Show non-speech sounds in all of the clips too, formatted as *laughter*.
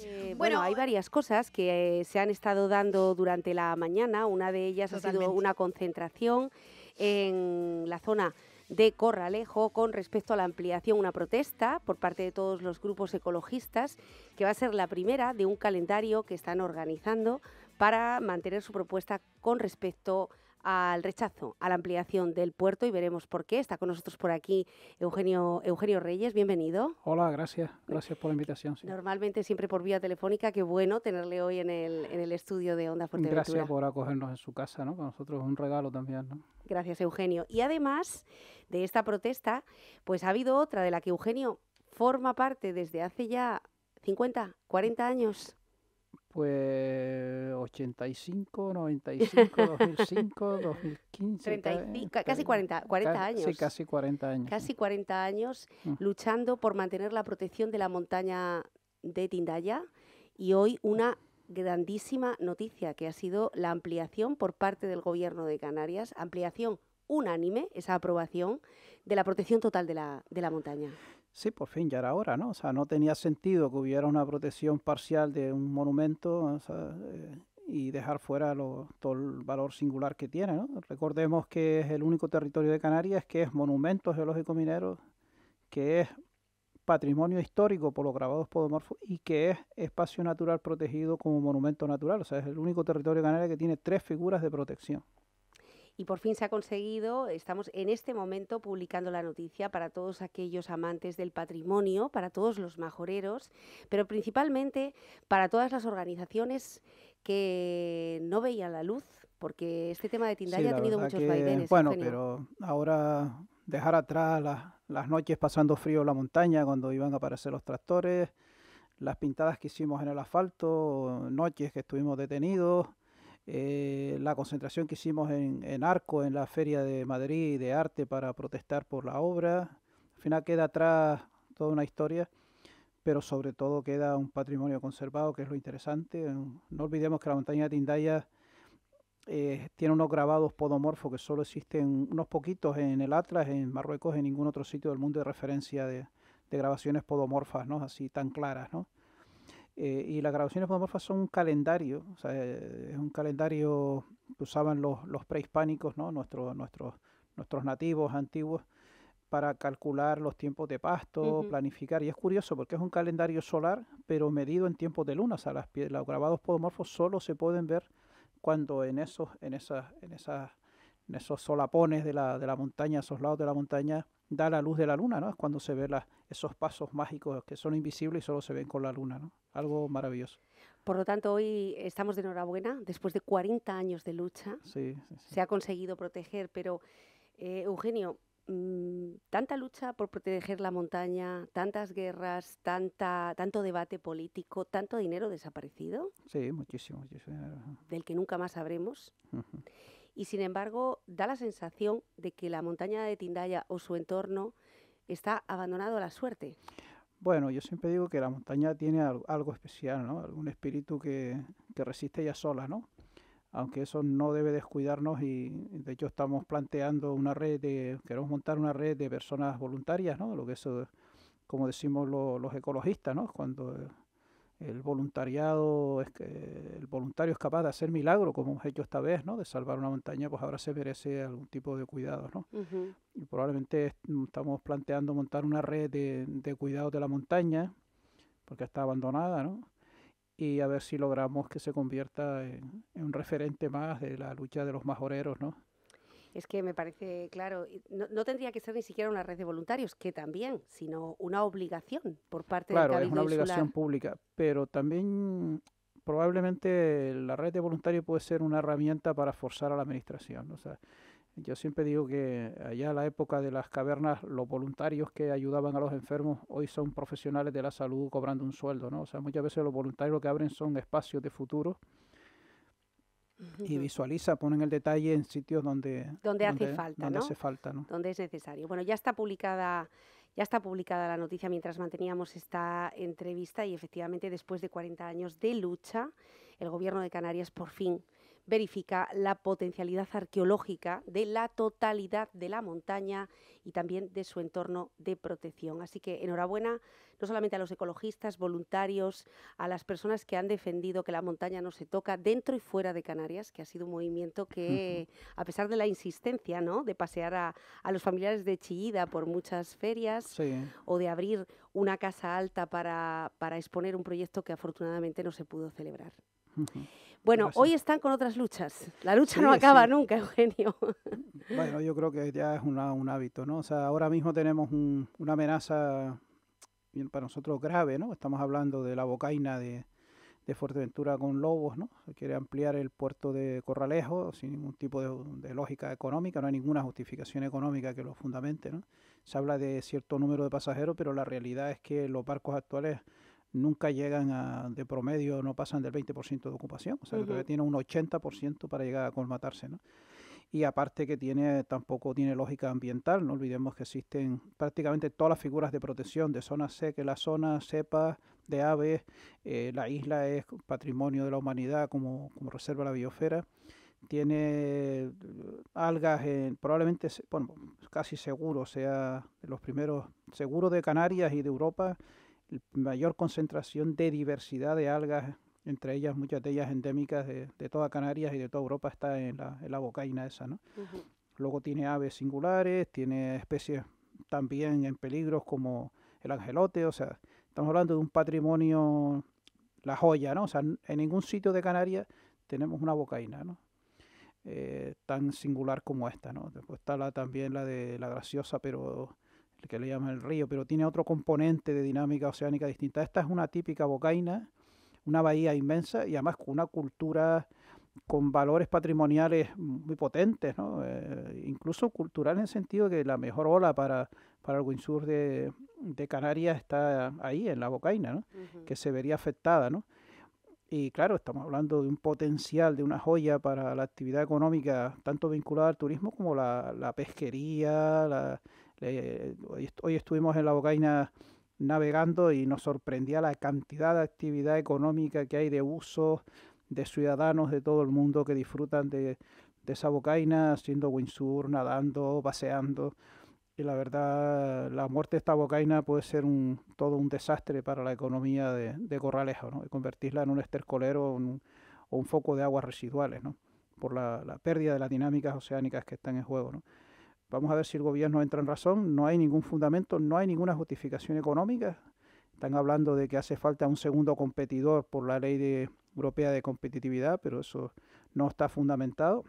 Eh, bueno, hay varias cosas que eh, se han estado dando durante la mañana. Una de ellas ha sido una concentración en la zona de Corralejo con respecto a la ampliación, una protesta por parte de todos los grupos ecologistas, que va a ser la primera de un calendario que están organizando para mantener su propuesta con respecto al rechazo a la ampliación del puerto y veremos por qué. Está con nosotros por aquí Eugenio, Eugenio Reyes, bienvenido. Hola, gracias, gracias por la invitación. Normalmente siempre por vía telefónica, qué bueno tenerle hoy en el, en el estudio de Onda Fuerte. Gracias por acogernos en su casa, ¿no? Con nosotros es un regalo también, ¿no? Gracias, Eugenio. Y además de esta protesta, pues ha habido otra de la que Eugenio forma parte desde hace ya 50, 40 años. Pues 85, 95, 2005, 2015. casi 40, eh, años. Sí, casi 40 años. Casi 40 años luchando por mantener la protección de la montaña de Tindaya y hoy una grandísima noticia que ha sido la ampliación por parte del Gobierno de Canarias, ampliación unánime, esa aprobación de la protección total de la, de la montaña. Sí, por fin, ya era hora, ¿no? O sea, no tenía sentido que hubiera una protección parcial de un monumento eh, y dejar fuera lo, todo el valor singular que tiene, ¿no? Recordemos que es el único territorio de Canarias que es monumento geológico minero, que es patrimonio histórico por los grabados podomorfos y que es espacio natural protegido como monumento natural. O sea, es el único territorio de Canarias que tiene tres figuras de protección y por fin se ha conseguido. Estamos en este momento publicando la noticia para todos aquellos amantes del patrimonio, para todos los majoreros, pero principalmente para todas las organizaciones que no veían la luz, porque este tema de Tindaya ha tenido muchos Bueno, pero ahora dejar atrás las noches pasando frío en la montaña cuando iban a aparecer los tractores, las pintadas que hicimos en el asfalto, noches que estuvimos detenidos, eh, la concentración que hicimos en, Arco, en la Feria de Madrid de Arte para protestar por la obra. Al final queda atrás toda una historia, pero sobre todo queda un patrimonio conservado, que es lo interesante. No olvidemos que la montaña de Tindaya eh, tiene unos grabados podomorfos que solo existen unos poquitos en el Atlas, en Marruecos, en ningún otro sitio del mundo de referencia de, de grabaciones podomorfas, ¿no? Así tan claras, ¿no? Eh, y las grabaciones podomorfas son un calendario, o sea, es un calendario que usaban los, prehispánicos, ¿no? nuestros, nuestros nativos antiguos, para calcular los tiempos de pasto, planificar. Y es curioso porque es un calendario solar, pero medido en tiempos de luna. O sea, las, los grabados podomorfos solo se pueden ver cuando en esos, en esas, en esas, esos solapones de la, de la montaña, esos lados de la montaña, da la luz de la luna, ¿no? Es cuando se ven esos pasos mágicos que son invisibles y solo se ven con la luna, Algo maravilloso. Por lo tanto, hoy estamos de enhorabuena. Después de 40 años de lucha, se ha conseguido proteger, pero eh, Eugenio, mm, tanta lucha por proteger la montaña, tantas guerras, tanta, tanto debate político, tanto dinero desaparecido. Sí, muchísimo, Del que nunca más sabremos y sin embargo da la sensación de que la montaña de Tindaya o su entorno está abandonado a la suerte. Bueno, yo siempre digo que la montaña tiene algo especial, ¿no? Algún espíritu que, que resiste ella sola, ¿no? Aunque eso no debe descuidarnos y de hecho estamos planteando una red de, queremos montar una red de personas voluntarias, ¿no? Lo que eso, como decimos los ecologistas, ¿no? Cuando eh, el voluntariado, el voluntario es capaz de hacer milagro, como hemos hecho esta vez, ¿no? De salvar una montaña, pues ahora se merece algún tipo de cuidado, ¿no? Y probablemente mm, estamos planteando montar una red de, cuidados de la montaña, porque está abandonada, ¿no? Y a ver si logramos que se convierta en, en un referente más de la lucha de los majoreros, ¿no? Es que me parece claro, no, no, tendría que ser ni siquiera una red de voluntarios, que también, sino una obligación por parte de del Cabildo Claro, es una obligación pública, pero también probablemente la red de voluntarios puede ser una herramienta para forzar a la administración. O sea, yo siempre digo que allá en la época de las cavernas, los voluntarios que ayudaban a los enfermos hoy son profesionales de la salud cobrando un sueldo, ¿no? O sea, muchas veces los voluntarios lo que abren son espacios de futuro y visualiza, ponen el detalle en sitios donde, donde, hace falta, donde hace falta, ¿no? Donde es necesario. Bueno, ya está publicada ya está publicada la noticia mientras manteníamos esta entrevista y efectivamente después de 40 años de lucha, el gobierno de Canarias por fin verifica la potencialidad arqueológica de la totalidad de la montaña y también de su entorno de protección. Así que enhorabuena no solamente a los ecologistas, voluntarios, a las personas que han defendido que la montaña no se toca dentro y fuera de Canarias, que ha sido un movimiento que, a pesar de la insistencia ¿no? de pasear a, los familiares de Chillida por muchas ferias o de abrir una casa alta para, exponer un proyecto que afortunadamente no se pudo celebrar. Bueno, hoy están con otras luchas. La lucha no acaba nunca, Eugenio. *laughs* Bueno, yo creo que ya es un hábito, ¿no? O sea, ahora mismo tenemos una amenaza para nosotros grave, ¿no? Estamos hablando de la bocaina de, Fuerteventura con Lobos, ¿no? Se quiere ampliar el puerto de Corralejo sin ningún tipo de, lógica económica, no hay ninguna justificación económica que lo fundamente, ¿no? Se habla de cierto número de pasajeros, pero la realidad es que los barcos actuales nunca llegan a, de promedio, no pasan del 20% de ocupación, o sea que tiene un 80% para llegar a colmatarse, ¿no? Y aparte que tiene, tampoco tiene lógica ambiental, no olvidemos que existen prácticamente todas las figuras de protección de zona C, que la zona sepa de aves, eh, la isla es patrimonio de la humanidad como, como reserva de la biosfera tiene eh, algas, probablemente, bueno, casi seguro, sea de los primeros, seguros de Canarias y de Europa, mayor concentración de diversidad de algas, entre ellas muchas de ellas endémicas de, de toda Canarias y de toda Europa, está en la, en la bocaina esa. ¿no? Luego tiene aves singulares, tiene especies también en peligros como el angelote, o sea, estamos hablando de un patrimonio, la joya, ¿no? O sea, en ningún sitio de Canarias tenemos una bocaina, ¿no? Eh, tan singular como esta, ¿no? Después está la, también la de la graciosa, pero que le llaman el río, pero tiene otro componente de dinámica oceánica distinta. Esta es una típica bocaina, una bahía inmensa y además con una cultura con valores patrimoniales muy potentes, ¿no? Eh, incluso cultural en el sentido de que la mejor ola para, para el windsurf de, de Canarias está ahí, en la Bocaina, ¿no? que se vería afectada. ¿no? Y claro, estamos hablando de un potencial, de una joya para la actividad económica, tanto vinculada al turismo como la pesquería, la, eh, hoy, estuvimos en la Bocaina navegando y nos sorprendía la cantidad de actividad económica que hay de uso... de ciudadanos de todo el mundo que disfrutan de, esa bocaina, haciendo windsurf, nadando, paseando. Y la verdad, la muerte de esta bocaina puede ser todo un desastre para la economía de, Corralejo, ¿no? y convertirla en un estercolero o un, o un foco de aguas residuales, ¿no? por la, la, pérdida de las dinámicas oceánicas que están en juego. ¿no? Vamos a ver si el gobierno entra en razón. No hay ningún fundamento, no hay ninguna justificación económica. Están hablando de que hace falta un segundo competidor por la ley europea de competitividad, pero eso no está fundamentado.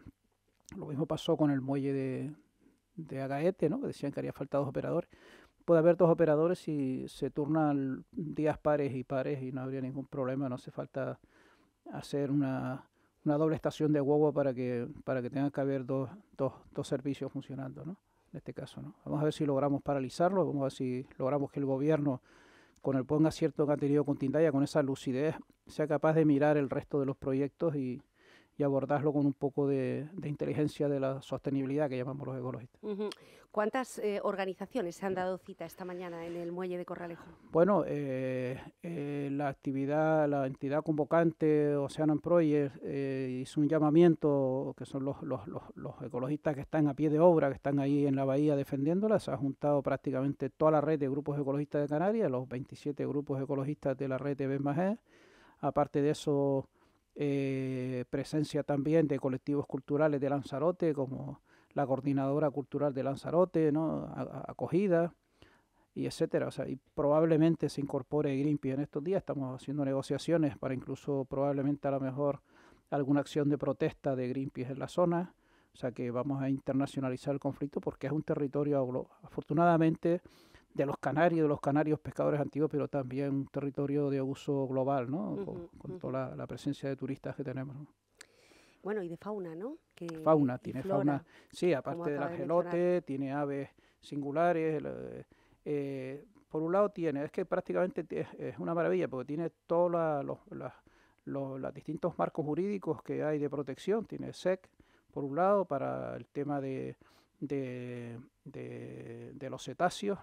Lo mismo pasó con el muelle de, Agaete, ¿no? Decían que haría falta dos operadores. Puede haber dos operadores y se turnan días pares y pares y no habría ningún problema, no hace falta hacer una una doble estación de huevo para que, para que tengan que haber dos, dos, dos servicios funcionando, ¿no? En este caso, ¿no? Vamos a ver si logramos paralizarlo, vamos a ver si logramos que el gobierno, con el buen acierto que ha tenido con Tindaya, con esa lucidez, sea capaz de mirar el resto de los proyectos y, abordarlo con un poco de, inteligencia de la sostenibilidad que llamamos los ecologistas. ¿Cuántas eh, organizaciones se han dado cita esta mañana en el muelle de Corralejo? Bueno, eh, eh, la actividad, la entidad convocante Ocean Project hizo un llamamiento, que son los, ecologistas que están a pie de obra, que están ahí en la bahía defendiéndola, se ha juntado prácticamente toda la red de grupos ecologistas de Canarias, los 27 grupos ecologistas de la red de BMG, e. aparte de eso eh, presencia también de colectivos culturales de Lanzarote, como la coordinadora cultural de Lanzarote, ¿no? acogida y etcétera. O sea, y probablemente se incorpore Greenpeace en estos días. Estamos haciendo negociaciones para incluso probablemente a lo mejor alguna acción de protesta de Greenpeace en la zona. O sea que vamos a internacionalizar el conflicto porque es un territorio, afortunadamente, de los canarios, de los canarios pescadores antiguos, pero también un territorio de uso global, ¿no? con, toda la, presencia de turistas que tenemos. Bueno, y de fauna, ¿no? fauna, tiene fauna. Sí, aparte del angelote, tiene aves singulares. Eh, por un lado tiene, es que prácticamente es una maravilla porque tiene todos los, distintos marcos jurídicos que hay de protección. Tiene SEC, por un lado, para el tema de, de, de los cetáceos,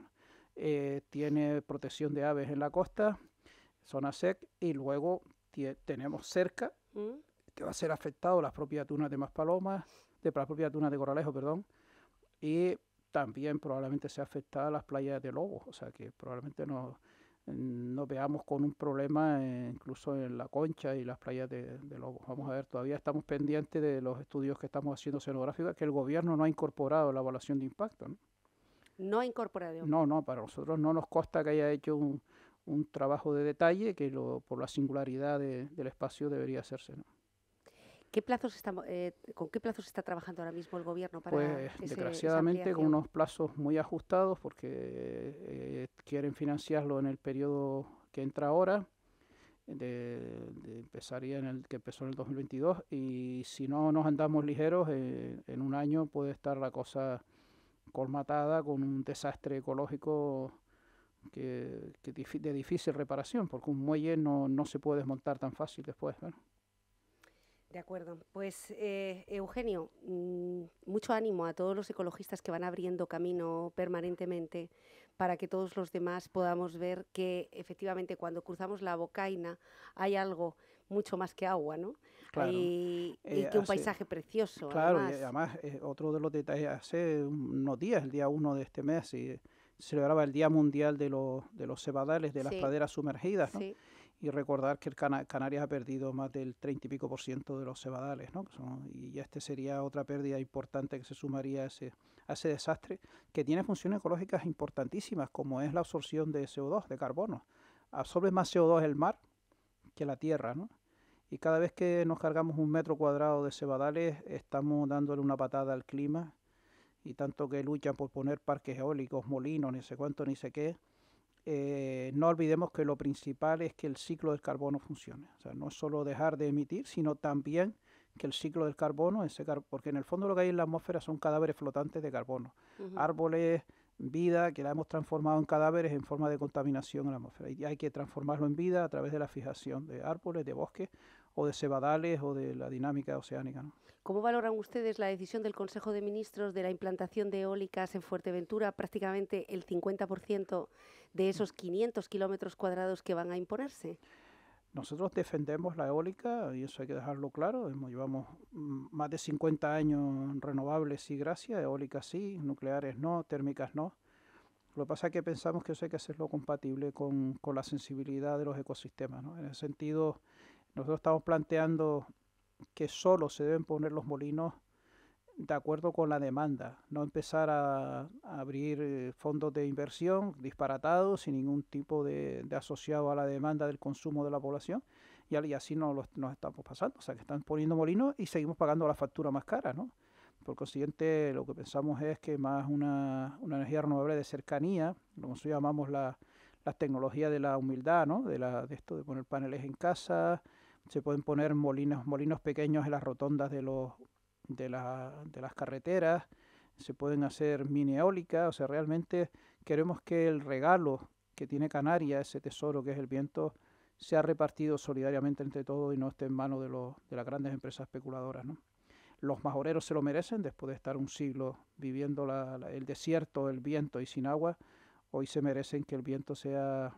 eh, tiene protección de aves en la costa, zona sec, y luego tenemos cerca, mm. que va a ser afectado las propias dunas de Maspalomas, de las propias dunas de Coralejo, perdón, y también probablemente sea afectada las playas de Lobos, o sea que probablemente no mm, nos veamos con un problema eh, incluso en la concha y las playas de, Lobos. Vamos a ver, todavía estamos pendientes de los estudios que estamos haciendo oceanográficos, que el gobierno no ha incorporado la evaluación de impacto. ¿no? No incorporado. No, no, para nosotros no nos consta que haya hecho un, trabajo de detalle que lo, por la singularidad del espacio debería hacerse. ¿Qué plazos eh, ¿Con qué plazos está trabajando ahora mismo el gobierno para Pues desgraciadamente con unos plazos muy ajustados porque eh, quieren financiarlo en el periodo que entra ahora, de, empezaría en el que empezó en el 2022 y si no nos andamos ligeros, eh, en un año puede estar la cosa colmatada con un desastre ecológico que, de difícil reparación, porque un muelle no, no se puede desmontar tan fácil después. De acuerdo. Pues eh, Eugenio, mm, mucho ánimo a todos los ecologistas que van abriendo camino permanentemente para que todos los demás podamos ver que efectivamente cuando cruzamos la bocaina hay algo mucho más que agua, ¿no? y, eh, que un paisaje precioso. Claro, además. y además eh, otro de los detalles, hace unos días, el día 1 de este mes, se celebraba el Día Mundial de los, de los Cebadales, de las praderas sumergidas, ¿no? Y recordar que el Canarias ha perdido más del 30 y pico por ciento de los cebadales, ¿no? Son, y este sería otra pérdida importante que se sumaría a ese, a ese desastre, que tiene funciones ecológicas importantísimas, como es la absorción de CO2, de carbono. Absorbe más CO2 el mar que la tierra, ¿no? Y cada vez que nos cargamos un metro cuadrado de cebadales, estamos dándole una patada al clima. Y tanto que luchan por poner parques eólicos, molinos, ni sé cuánto, ni sé qué, eh, no olvidemos que lo principal es que el ciclo del carbono funcione. O sea, no es solo dejar de emitir, sino también que el ciclo del carbono, porque en el fondo lo que hay en la atmósfera son cadáveres flotantes de carbono. Árboles, vida, que la hemos transformado en cadáveres en forma de contaminación en la atmósfera. Y hay que transformarlo en vida a través de la fijación de árboles, de bosques, o de Cebadales o de la dinámica oceánica. ¿Cómo valoran ustedes la decisión del Consejo de Ministros de la implantación de eólicas en Fuerteventura, prácticamente el 50% de esos 500 kilómetros cuadrados que van a imponerse? Nosotros defendemos la eólica y eso hay que dejarlo claro. Llevamos mm, más de 50 años renovables y gracias, eólicas sí, nucleares no, térmicas no. Lo que pasa es que pensamos que eso hay que hacerlo compatible con, la sensibilidad de los ecosistemas. En el sentido, nosotros estamos planteando que solo se deben poner los molinos de acuerdo con la demanda, no empezar a, abrir eh, fondos de inversión disparatados sin ningún tipo de, asociado a la demanda del consumo de la población y, así nos, nos estamos pasando, o sea que están poniendo molinos y seguimos pagando la factura más cara, ¿no? Por consiguiente, lo que pensamos es que más una, energía renovable de cercanía, como que nosotros llamamos la, las tecnología de la humildad, ¿no? De, de esto de poner paneles en casa, se pueden poner molinos, molinos pequeños en las rotondas de, los, de, las carreteras, se pueden hacer mini eólicas, o sea, realmente queremos que el regalo que tiene Canarias, ese tesoro que es el viento, sea repartido solidariamente entre todos y no esté en manos de, las grandes empresas especuladoras. Los majoreros se lo merecen después de estar un siglo viviendo el desierto, el viento y sin agua. Hoy se merecen que el viento sea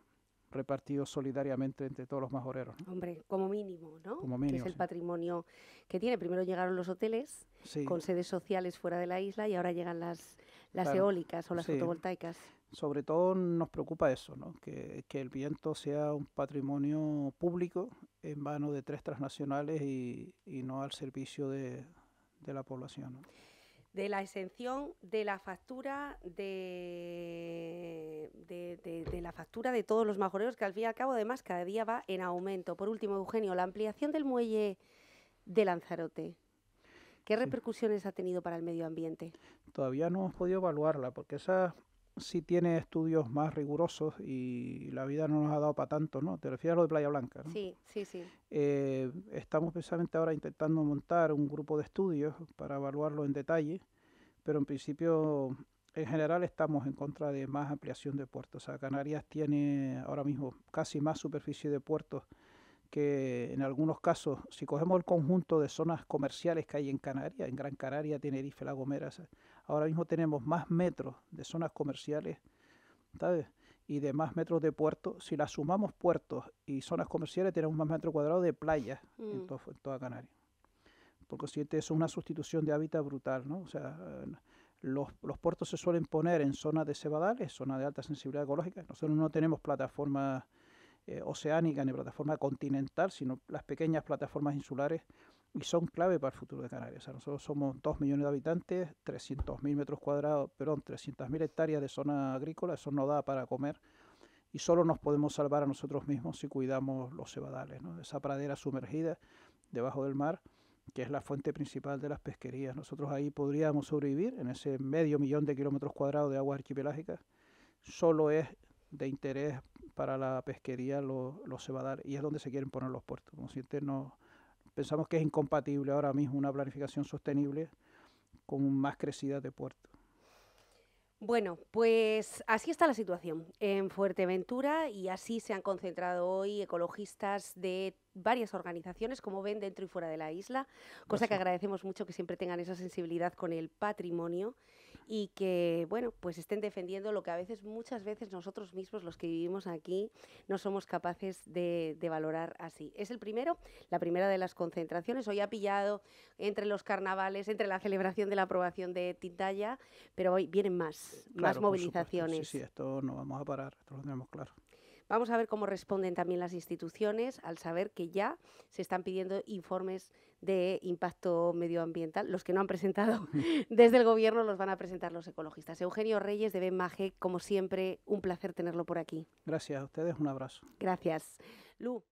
repartido solidariamente entre todos los majoreros. Hombre, como mínimo, ¿no? Como mínimo, que es el patrimonio que tiene. Primero llegaron los hoteles con sedes sociales fuera de la isla y ahora llegan las, las eólicas o las fotovoltaicas. Sobre todo nos preocupa eso, ¿no? Que, el viento sea un patrimonio público en vano de tres transnacionales y, no al servicio de, de la población. ¿no? de la exención de la factura de, de, la factura de todos los majoreros, que al fin y al cabo además cada día va en aumento. Por último, Eugenio, la ampliación del muelle de Lanzarote. ¿Qué repercusiones ha tenido para el medio ambiente? Todavía no hemos podido evaluarla, porque esa sí tiene estudios más rigurosos y la vida no nos ha dado para tanto, ¿no? Te refieres a lo de Playa Blanca, ¿no? Sí, sí, sí. Eh, estamos precisamente ahora intentando montar un grupo de estudios para evaluarlo en detalle, pero en principio, en general, estamos en contra de más ampliación de puertos. O sea, Canarias tiene ahora mismo casi más superficie de puertos que en algunos casos, si cogemos el conjunto de zonas comerciales que hay en Canarias, en Gran Canaria, Tenerife, La Gomera, Ahora mismo tenemos más metros de zonas comerciales, ¿sabes? Y de más metros de puertos. Si las sumamos puertos y zonas comerciales, tenemos más metros cuadrados de playa mm. en, toda Canarias. Por consiguiente, eso es una sustitución de hábitat brutal, ¿no? O sea, los, puertos se suelen poner en zonas de cebadales, zonas de alta sensibilidad ecológica. Nosotros no tenemos plataforma eh, oceánica ni plataforma continental, sino las pequeñas plataformas insulares y son clave para el futuro de Canarias. nosotros somos 2 millones de habitantes, 300.000 metros cuadrados, perdón, 300.000 hectáreas de zona agrícola, eso no da para comer y solo nos podemos salvar a nosotros mismos si cuidamos los cebadales, ¿no? esa pradera sumergida debajo del mar que es la fuente principal de las pesquerías. Nosotros ahí podríamos sobrevivir en ese medio millón de kilómetros cuadrados de aguas archipelágicas. Solo es de interés para la pesquería los, cebadales y es donde se quieren poner los puertos. Como no, pensamos que es incompatible ahora mismo una planificación sostenible con más crecida de puerto. Bueno, pues así está la situación en Fuerteventura y así se han concentrado hoy ecologistas de varias organizaciones, como ven, dentro y fuera de la isla, cosa que agradecemos mucho que siempre tengan esa sensibilidad con el patrimonio y que, bueno, pues estén defendiendo lo que a veces, muchas veces nosotros mismos, los que vivimos aquí, no somos capaces de, valorar así. Es el primero, la primera de las concentraciones. Hoy ha pillado entre los carnavales, entre la celebración de la aprobación de tintalla pero hoy vienen más, más movilizaciones. Sí, sí, esto no vamos a parar, esto lo tenemos claro. Vamos a ver cómo responden también las instituciones al saber que ya se están pidiendo informes de impacto medioambiental. Los que no han presentado *laughs* desde el gobierno los van a presentar los ecologistas. Eugenio Reyes de BEMAGE, como siempre, un placer tenerlo por aquí. Gracias a ustedes, un abrazo. Gracias. Lu.